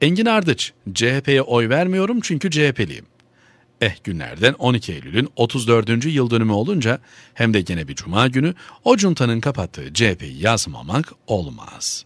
Engin Ardıç, CHP'ye oy vermiyorum çünkü CHP'liyim. Eh günlerden 12 Eylül'ün 34. yıl dönümü olunca hem de gene bir cuma günü o cuntanın kapattığı CHP'yi yazmamak olmaz.''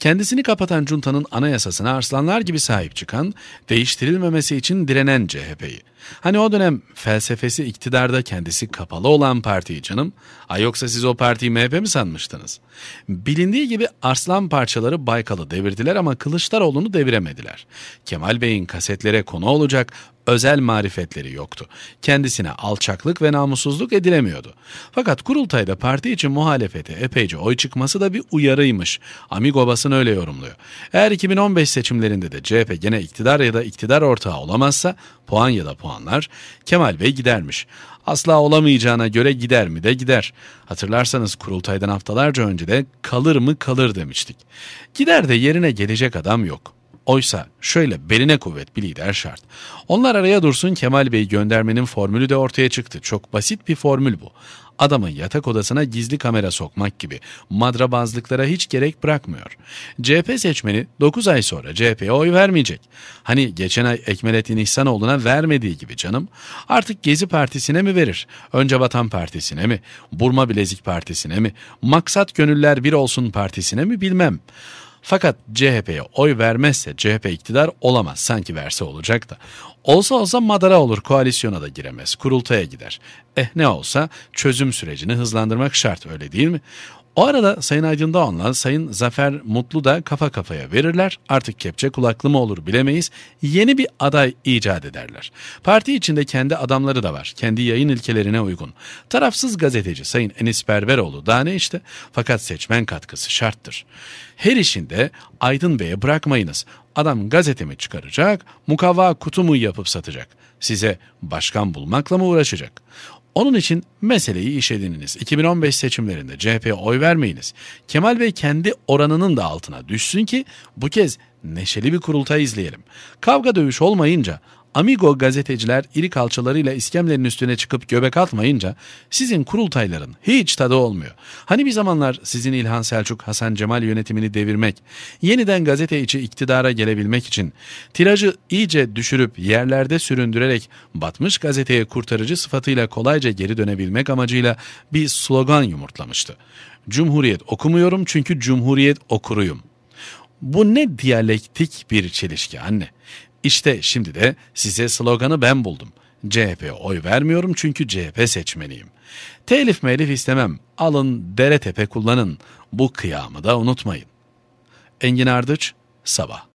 Kendisini kapatan cuntanın anayasasına arslanlar gibi sahip çıkan, değiştirilmemesi için direnen CHP'yi. Hani o dönem felsefesi iktidarda kendisi kapalı olan partiyi canım. Ay yoksa siz o partiyi MHP mi sanmıştınız? Bilindiği gibi arslan parçaları Baykal'ı devirdiler ama Kılıçdaroğlu'nu deviremediler. Kemal Bey'in kasetlere konu olacak özel marifetleri yoktu. Kendisine alçaklık ve namussuzluk edilemiyordu. Fakat kurultayda parti için muhalefete epeyce oy çıkması da bir uyarıymış. Amigo basın öyle yorumluyor. Eğer 2015 seçimlerinde de CHP gene iktidar ya da iktidar ortağı olamazsa puan ya da puanlar Kemal Bey gidermiş. Asla olamayacağına göre gider mi de gider. Hatırlarsanız kurultaydan haftalarca önce de kalır mı kalır demiştik. Gider de yerine gelecek adam yok.'' Oysa şöyle beline kuvvet bir lider şart. Onlar araya dursun Kemal Bey göndermenin formülü de ortaya çıktı. Çok basit bir formül bu. Adamın yatak odasına gizli kamera sokmak gibi madrabazlıklara hiç gerek bırakmıyor. CHP seçmeni 9 ay sonra CHP'ye oy vermeyecek. Hani geçen ay Ekmelettin İhsanoğlu'na vermediği gibi canım. Artık Gezi Partisi'ne mi verir? Önce Vatan Partisi'ne mi? Burma Bilezik Partisi'ne mi? Maksat Gönüller Bir Olsun Partisi'ne mi bilmem. Fakat CHP'ye oy vermezse CHP iktidar olamaz. Sanki verse olacak da. Olsa olsa madara olur koalisyona da giremez. Kurultaya gider. Eh ne olsa çözüm sürecini hızlandırmak şart öyle değil mi? O arada Sayın Aydın Doğan'la Sayın Zafer Mutlu da kafa kafaya verirler. Artık kepçe kulaklı mı olur bilemeyiz. Yeni bir aday icat ederler. Parti içinde kendi adamları da var. Kendi yayın ilkelerine uygun. Tarafsız gazeteci Sayın Enis Berberoğlu daha ne işte. Fakat seçmen katkısı şarttır. Her işinde Aydın Bey'e bırakmayınız. Adam gazetemi çıkaracak, mukavva kutumu yapıp satacak. Size başkan bulmakla mı uğraşacak? Onun için meseleyi işlediniz. 2015 seçimlerinde CHP'ye oy vermeyiniz. Kemal Bey kendi oranının da altına düşsün ki bu kez neşeli bir kurultay izleyelim. Kavga dövüş olmayınca Amigo gazeteciler iri kalçalarıyla iskemlerin üstüne çıkıp göbek atmayınca sizin kurultayların hiç tadı olmuyor. Hani bir zamanlar sizin İlhan Selçuk Hasan Cemal yönetimini devirmek, yeniden gazete içi iktidara gelebilmek için tirajı iyice düşürüp yerlerde süründürerek batmış gazeteye kurtarıcı sıfatıyla kolayca geri dönebilmek amacıyla bir slogan yumurtlamıştı. Cumhuriyet okumuyorum çünkü cumhuriyet okuruyum. Bu ne diyalektik bir çelişki anne. İşte şimdi de size sloganı ben buldum. CHP oy vermiyorum çünkü CHP seçmeniyim. Telif melif istemem. Alın dere tepe kullanın. Bu kıyamı da unutmayın. Engin Ardıç, Sabah.